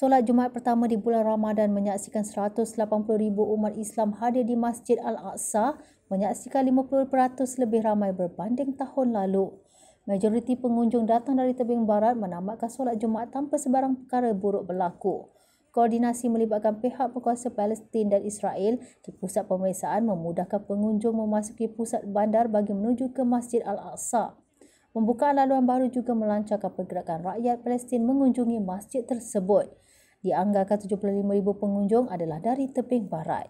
Solat Jumaat pertama di bulan Ramadan menyaksikan 180,000 umat Islam hadir di Masjid Al-Aqsa menyaksikan 50% lebih ramai berbanding tahun lalu. Majoriti pengunjung datang dari tebing barat menamatkan solat Jumaat tanpa sebarang perkara buruk berlaku. Koordinasi melibatkan pihak berkuasa Palestin dan Israel di pusat pemeriksaan memudahkan pengunjung memasuki pusat bandar bagi menuju ke Masjid Al-Aqsa. Pembukaan laluan baru juga melancarkan pergerakan rakyat Palestin mengunjungi masjid tersebut. Dianggarkan 75,000 pengunjung adalah dari tebing barat.